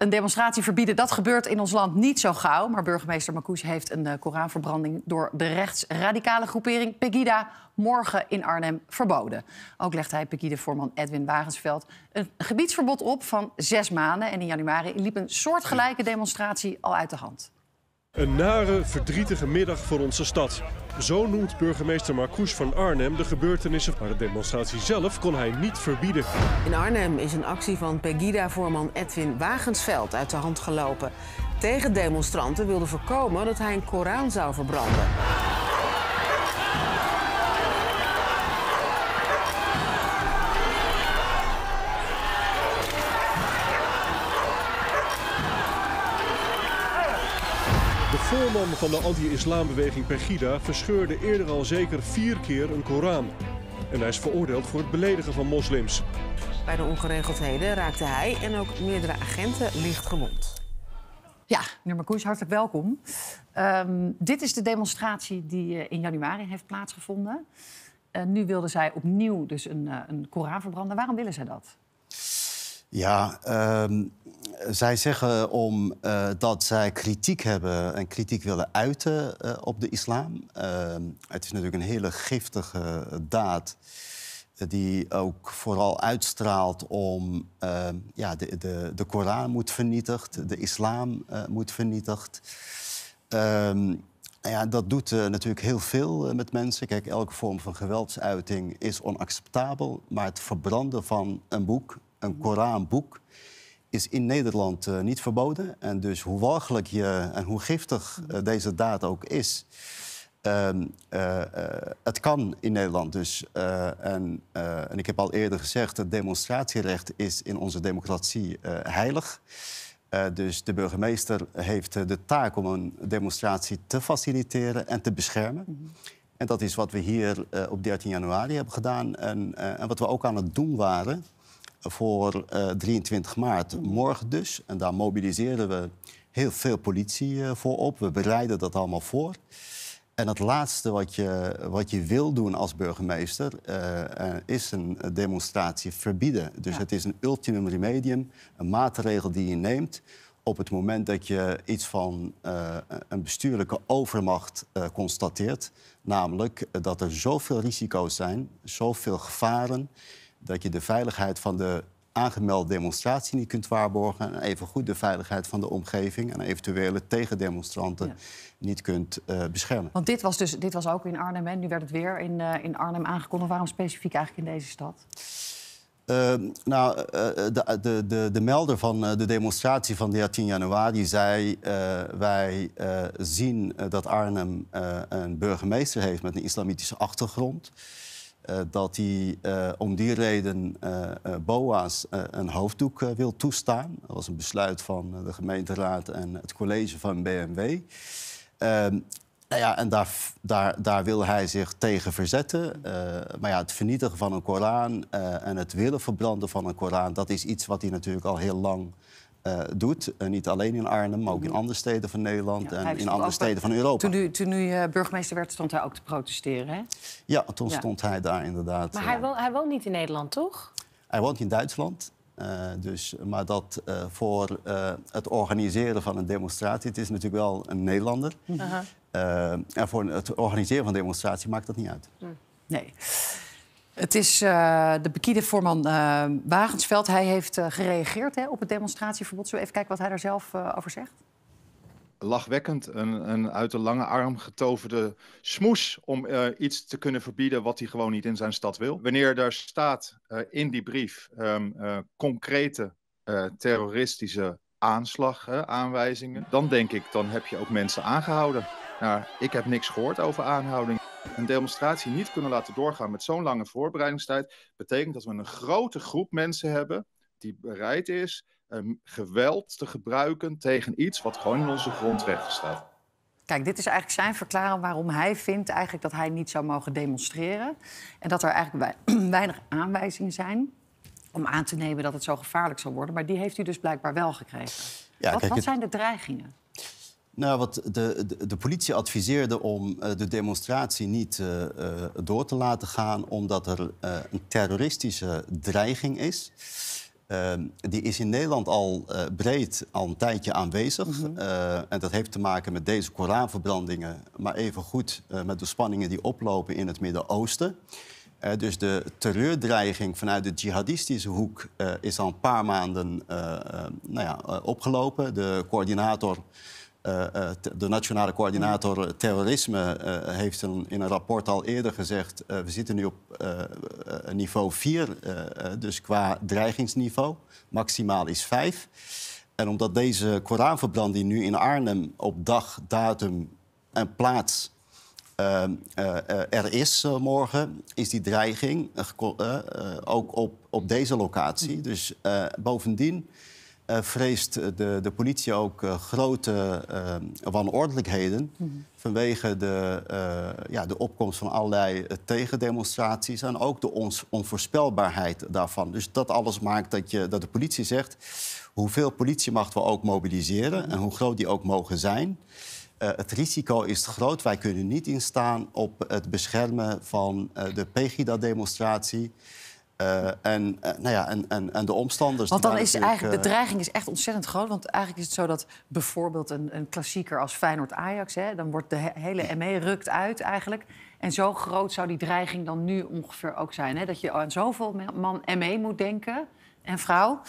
een demonstratie verbieden, dat gebeurt in ons land niet zo gauw. Maar burgemeester Marcouch heeft een eh, Koranverbranding door de rechtsradicale groepering Pegida morgen in Arnhem verboden. Ook legt hij Pegida-voorman Edwin Wagensveld een gebiedsverbod op van zes maanden. En in januari liep een soortgelijke demonstratie al uit de hand. Een nare, verdrietige middag voor onze stad. Zo noemt burgemeester Marcouch van Arnhem de gebeurtenissen. Maar de demonstratie zelf kon hij niet verbieden. In Arnhem is een actie van Pegida-voorman Edwin Wagensveld uit de hand gelopen. Tegen demonstranten wilden voorkomen dat hij een Koran zou verbranden. De voorman van de anti-islambeweging Pegida verscheurde eerder al zeker vier keer een Koran. En hij is veroordeeld voor het beledigen van moslims. Bij de ongeregeldheden raakte hij en ook meerdere agenten licht gewond. Ja, meneer hartelijk welkom. Ehm, dit is de demonstratie die eh, in januari heeft plaatsgevonden. nu wilden zij opnieuw dus een, eh, een Koran verbranden. Waarom willen zij dat? Ja, ehm, zij zeggen om, eh, dat zij kritiek hebben en kritiek willen uiten eh, op de islam. Ehm, het is natuurlijk een hele giftige daad eh, die ook vooral uitstraalt om ehm, ja, de, de, de Koran moet vernietigd, de islam moet vernietigd. Um, ja, dat doet natuurlijk heel veel met mensen. Kijk, elke vorm van geweldsuiting is onacceptabel. Maar het verbranden van een boek een Koranboek is in Nederland eh, niet verboden. En dus hoe walgelijk je en hoe giftig eh, deze daad ook is... Ehm, eh, het kan in Nederland dus. En, en, ik heb al eerder gezegd, het demonstratierecht is in onze democratie heilig. dus de burgemeester heeft de taak om een demonstratie te faciliteren en te beschermen. Mhm. En dat is wat we hier op 13 januari hebben gedaan en, en, wat we ook aan het doen waren voor 23 eh, maart, morgen dus. En daar mobiliseren we heel veel politie eh, voor op. We bereiden dat allemaal voor. En het laatste wat je, wat je wil doen als burgemeester eh, is een demonstratie verbieden. Dus het is een ultimum remedium, een maatregel die je neemt op het moment dat je iets van een bestuurlijke overmacht constateert. Namelijk dat er zoveel risico's zijn, zoveel gevaren dat je de veiligheid van de aangemelde demonstratie niet kunt waarborgen... en evengoed de veiligheid van de omgeving en eventuele tegendemonstranten niet kunt eh, beschermen. Want dit was, dus, dit was ook in Arnhem, en nu werd het weer in, eh, in Arnhem aangekondigd. Waarom specifiek eigenlijk in deze stad? Ehm, nou, eh, de, de, de, de, melder van de demonstratie van de 10 januari zei... Uh, wij zien dat Arnhem een burgemeester heeft met een islamitische achtergrond. Eh, dat hij eh, om die reden eh, BOA's een hoofddoek wil toestaan. Dat was een besluit van de gemeenteraad en het college van BMW. Ehm, nou ja, en daar, daar, daar wil hij zich tegen verzetten. maar ja, het vernietigen van een Koran en het willen verbranden van een Koran... dat is iets wat hij natuurlijk al heel lang eh, doet. Eh, niet alleen in Arnhem, maar ook in mhm. andere steden van Nederland en in andere steden van Europa. Toen u, toen u eh, burgemeester werd, stond hij ook te protesteren, hè? Ja, toen stond hij daar inderdaad. Maar hij, woont, hij woont niet in Nederland, toch? Hij woont in Duitsland. dus, maar dat voor het organiseren van een demonstratie, het is natuurlijk wel een Nederlander. Mhm. en voor het organiseren van een demonstratie maakt dat niet uit. Mhm. Nee. Het is eh, de bekiede voorman uh, Wagensveld. Hij heeft eh, gereageerd hè, op het demonstratieverbod. Zullen we even kijken wat hij daar zelf over zegt? Lachwekkend, een, een, uit de lange arm getoverde smoes om iets te kunnen verbieden wat hij gewoon niet in zijn stad wil. Wanneer daar staat in die brief um, concrete terroristische aanslag, aanwijzingen, dan denk ik, dan heb je ook mensen aangehouden. Nou, ik heb niks gehoord over aanhouding een demonstratie niet kunnen laten doorgaan met zo'n lange voorbereidingstijd, betekent dat we een grote groep mensen hebben die bereid is ehm, geweld te gebruiken tegen iets wat gewoon in onze grondrechten staat. Kijk, dit is eigenlijk zijn verklaring waarom hij vindt eigenlijk dat hij niet zou mogen demonstreren. En dat er eigenlijk weinig aanwijzingen zijn om aan te nemen dat het zo gevaarlijk zou worden. Maar die heeft u dus blijkbaar wel gekregen. Ja, wat zijn de dreigingen? Nou, wat de, de, de politie adviseerde om eh, de demonstratie niet eh, eh, door te laten gaan, omdat er een terroristische dreiging is. Ehm, die is in Nederland al breed al een tijdje aanwezig. Mhm. en dat heeft te maken met deze Koranverbrandingen, maar evengoed goed met de spanningen die oplopen in het Midden-Oosten. dus de terreurdreiging vanuit de jihadistische hoek is al een paar maanden nou ja, opgelopen. De coördinator eh, eh, de nationale coördinator terrorisme eh, heeft een, in een rapport al eerder gezegd... we zitten nu op niveau 4, dus qua dreigingsniveau. Maximaal is 5. En omdat deze Koranverbranding nu in Arnhem op dag, datum en plaats er is morgen... is die dreiging ook op, op deze locatie. Dus bovendien... Eh, vreest de, de politie ook eh, grote eh, wanordelijkheden. Mhm. Vanwege de, ja, de opkomst van allerlei tegendemonstraties en ook de onvoorspelbaarheid daarvan. Dus dat alles maakt dat, je, dat de politie zegt hoeveel politiemacht we ook mobiliseren en hoe groot die ook mogen zijn. het risico is groot. Wij kunnen niet instaan op het beschermen van de Pegida-demonstratie. Eh, en, eh, nou ja, en, en, en de omstanders. Want dan is eigenlijk de eh, dreiging is echt ontzettend groot. Want eigenlijk is het zo dat bijvoorbeeld een, een klassieker als Feyenoord-Ajax... dan wordt de hele ME rukt uit eigenlijk. En zo groot zou die dreiging dan nu ongeveer ook zijn. Hè? Dat je aan zoveel man ME moet denken en vrouw...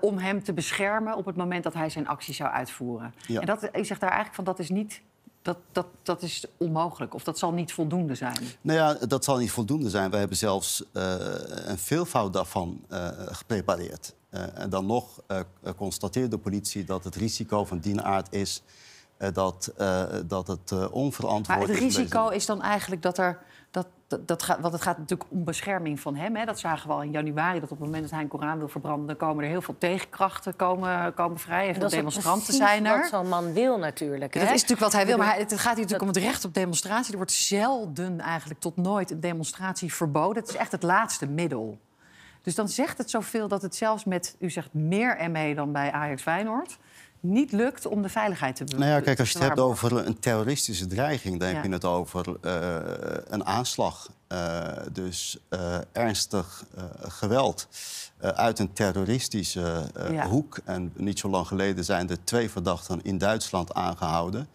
om hem te beschermen op het moment dat hij zijn actie zou uitvoeren. En dat, ik zeg daar eigenlijk van, dat is niet dat, dat, dat is onmogelijk of dat zal niet voldoende zijn? Nou ja, dat zal niet voldoende zijn. We hebben zelfs eh, een veelvoud daarvan eh, geprepareerd. Eh, en dan nog constateert de politie dat het risico van die aard is dat, dat het onverantwoord is. Maar het risico is dan eigenlijk dat er, dat, dat, gaat, want het gaat natuurlijk om bescherming van hem. Hè. Dat zagen we al in januari, dat op het moment dat hij een Koran wil verbranden... komen er heel veel tegenkrachten komen, komen vrij. En dat demonstranten zijn er. Dat zo'n man wil natuurlijk. Dat is natuurlijk wat hij wil. Maar het gaat hier natuurlijk om het recht op demonstratie. Er wordt zelden eigenlijk tot nooit een demonstratie verboden. Het is echt het laatste middel. Dus dan zegt het zoveel dat het zelfs met, u zegt meer ME dan bij Ajax Feyenoord niet lukt om de veiligheid te bewaren. Nou ja, kijk, als je het hebt over een terroristische dreiging, dan heb je het over eh, een aanslag. Eh, dus eh, ernstig geweld uit een terroristische hoek. En niet zo lang geleden zijn er twee verdachten in Duitsland aangehouden.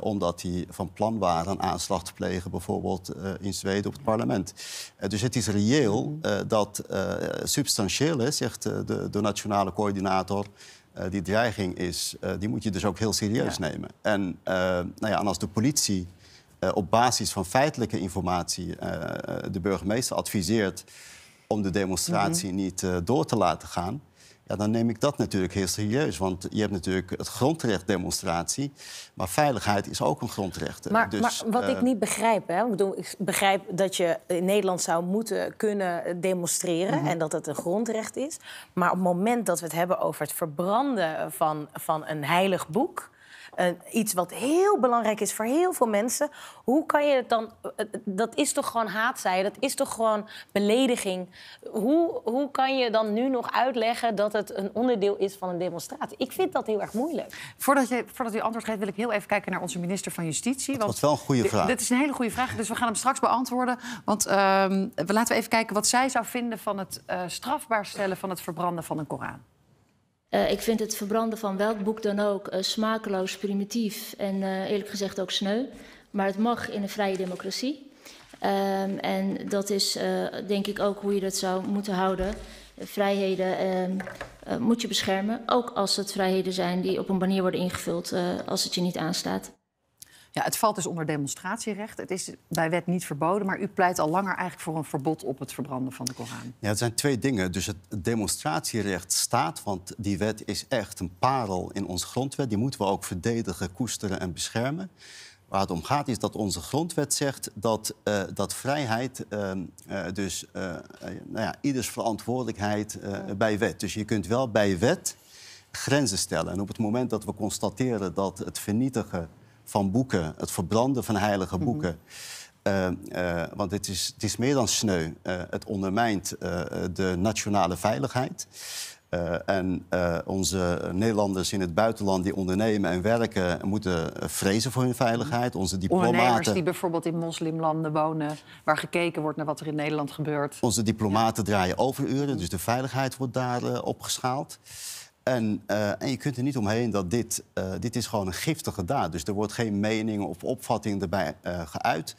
omdat die van plan waren een aanslag te plegen, bijvoorbeeld in Zweden op het parlement. dus het is reëel mhm. dat substantieel is, zegt de, de nationale coördinator eh, die dreiging is, eh, die moet je dus ook heel serieus nemen. En, eh, nou ja, als de politie op basis van feitelijke informatie de burgemeester adviseert om de demonstratie mhm. niet door te laten gaan. Ja, dan neem ik dat natuurlijk heel serieus. Want je hebt natuurlijk het grondrecht demonstratie. Maar veiligheid is ook een grondrecht. Maar, dus, maar wat ik eh, niet begrijp, hè? Ik, bedoel, ik begrijp dat je in Nederland zou moeten kunnen eh, demonstreren. Mhm. En dat het een grondrecht is. Maar op het moment dat we het hebben over het verbranden van, van een heilig boek iets wat heel belangrijk is voor heel veel mensen. Hoe kan je het dan... dat is toch gewoon haatzij? Dat is toch gewoon belediging? Hoe, hoe kan je dan nu nog uitleggen dat het een onderdeel is van een demonstratie? Ik vind dat heel erg moeilijk. Voordat, je, voordat u antwoord geeft, wil ik heel even kijken naar onze minister van Justitie. Dat is wel een goede vraag. Dit is een hele goede vraag, dus we gaan hem straks beantwoorden. Want uh, laten we even kijken wat zij zou vinden van het eh, strafbaar stellen van het verbranden van een Koran. Uh, ik vind het verbranden van welk boek dan ook uh, smakeloos, primitief en uh, eerlijk gezegd ook sneu. Maar het mag in een vrije democratie. Um, en dat is denk ik ook hoe je dat zou moeten houden. Vrijheden ehm, moet je beschermen, ook als het vrijheden zijn die op een manier worden ingevuld als het je niet aanstaat. Ja, het valt dus onder demonstratierecht. Het is bij wet niet verboden, maar u pleit al langer eigenlijk voor een verbod op het verbranden van de Koran. Ja, het zijn twee dingen. Dus het demonstratierecht staat, want die wet is echt een parel in onze grondwet. Die moeten we ook verdedigen, koesteren en beschermen. Waar het om gaat is dat onze grondwet zegt dat, eh, dat vrijheid, eh, eh, dus nou ja, ieders verantwoordelijkheid bij wet. Dus je kunt wel bij wet grenzen stellen. En op het moment dat we constateren dat het vernietigen van boeken, het verbranden van heilige mhm. boeken. Eh, eh, want het is, het is meer dan sneu. Eh, het ondermijnt de nationale veiligheid. en onze Nederlanders in het buitenland die ondernemen en werken moeten vrezen voor hun veiligheid. Onze diplomaten. die bijvoorbeeld in moslimlanden wonen, waar gekeken wordt naar wat er in Nederland gebeurt. Onze diplomaten draaien overuren, dus de veiligheid wordt daar opgeschaald. En, eh, en je kunt er niet omheen dat dit, eh, dit is gewoon een giftige daad. Dus er wordt geen mening of opvatting erbij eh, geuit.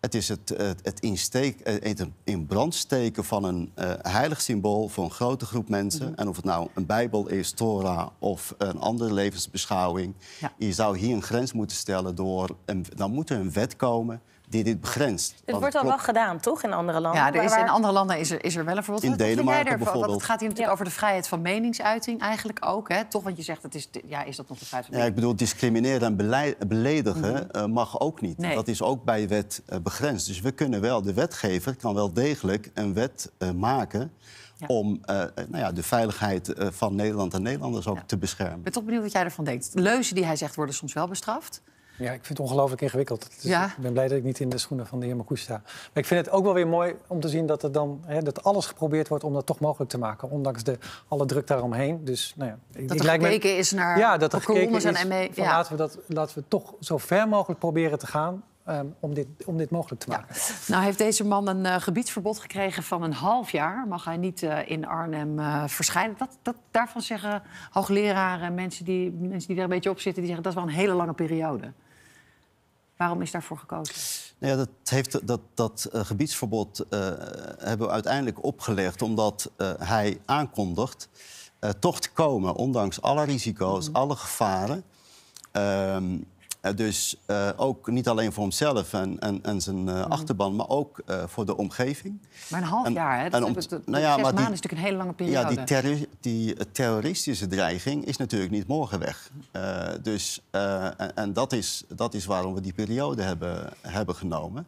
Het is het, het, het, het in brand steken van een heilig symbool voor een grote groep mensen. Mhm. En of het nou een Bijbel is, Torah of een andere levensbeschouwing. Je zou hier een grens moeten stellen door. Een, dan moet er een wet komen die dit begrenst. Het wordt al wel gedaan, toch, in andere landen? Ja, er is, in andere landen is er, is er wel een voorbeeld. In Denemarken bijvoorbeeld. Want het gaat hier natuurlijk over de vrijheid van meningsuiting eigenlijk ook. Hè? Toch, want je zegt, is, ja, is dat nog de vrijheid van meningsuiting? Ja, ik bedoel, discrimineren en beledigen mhm. eh, mag ook niet. Dat is ook bij wet uh, begrensd. Dus we kunnen wel, de wetgever kan wel degelijk een wet eh, maken... om nou ja, de veiligheid van Nederland en Nederlanders ook te beschermen. Ik ben toch benieuwd wat jij ervan denkt. Leuzen die hij zegt worden soms wel bestraft. Ja, ik vind het ongelooflijk ingewikkeld. Ik ben blij dat ik niet in de schoenen van de heer Marcouch sta. Maar ik vind het ook wel weer mooi om te zien dat, er dan, hè, dat alles geprobeerd wordt om dat toch mogelijk te maken. Ondanks de, alle druk daaromheen. Dus, nou ja, dat er gekeken me, is naar ja, dat er gekeken is, en e- Van, Laten, we dat, laten we toch zo ver mogelijk proberen te gaan. Ehm, om, dit, om dit mogelijk te maken. Nou heeft deze man een eh, gebiedsverbod gekregen van een half jaar. Mag hij niet eh, in Arnhem eh, verschijnen. Dat, dat, daarvan zeggen hoogleraren, mensen die, mensen die daar een beetje op zitten... die zeggen dat is wel een hele lange periode. Waarom is daarvoor gekozen? Nou ja, dat, heeft, dat, dat eh, gebiedsverbod eh, hebben we uiteindelijk opgelegd omdat eh, hij aankondigt toch te komen, ondanks alle risico's, mhm. alle gevaren. Ehm, eh, dus eh, ook niet alleen voor hemzelf en, en, en zijn eh, mhm. achterban, maar ook voor de omgeving. Maar een half jaar, hè? Dat, om, dat, dat, nou ja, maar die, is natuurlijk een hele lange periode. Ja, die, die terroristische dreiging is natuurlijk niet morgen weg. dus, en dat, is, dat is waarom we die periode hebben, hebben genomen.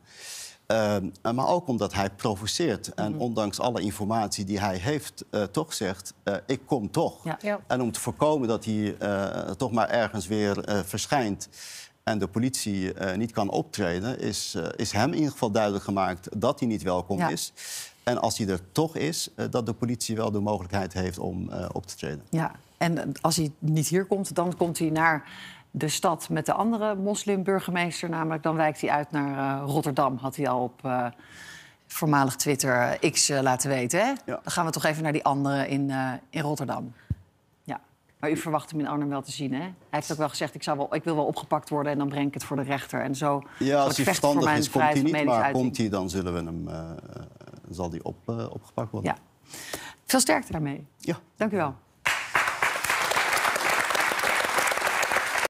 Ehm, maar ook omdat hij provoceert. En mhm. ondanks alle informatie die hij heeft, eh, toch zegt: eh, Ik kom toch. Ja. En om te voorkomen dat hij eh, toch maar ergens weer verschijnt en de politie niet kan optreden, is, is hem in ieder geval duidelijk gemaakt dat hij niet welkom is. En als hij er toch is, dat de politie wel de mogelijkheid heeft om op te treden. Ja, en als hij niet hier komt, dan komt hij naar de stad met de andere moslimburgemeester. Namelijk, dan wijkt hij uit naar eh, Rotterdam, had hij al op eh, voormalig Twitter eh, X laten weten. Hè? Dan gaan we toch even naar die andere in, in Rotterdam. Ja. Maar u verwacht hem in Arnhem wel te zien, hè? Hij heeft ook wel gezegd, ik, zou wel, ik wil wel opgepakt worden en dan breng ik het voor de rechter. En zo, ja, als hij verstandig is, komt hij niet, maar komt hij, dan zullen we hem, zal die op, opgepakt worden. Ja. Veel sterkte daarmee. Ja. Dank u wel.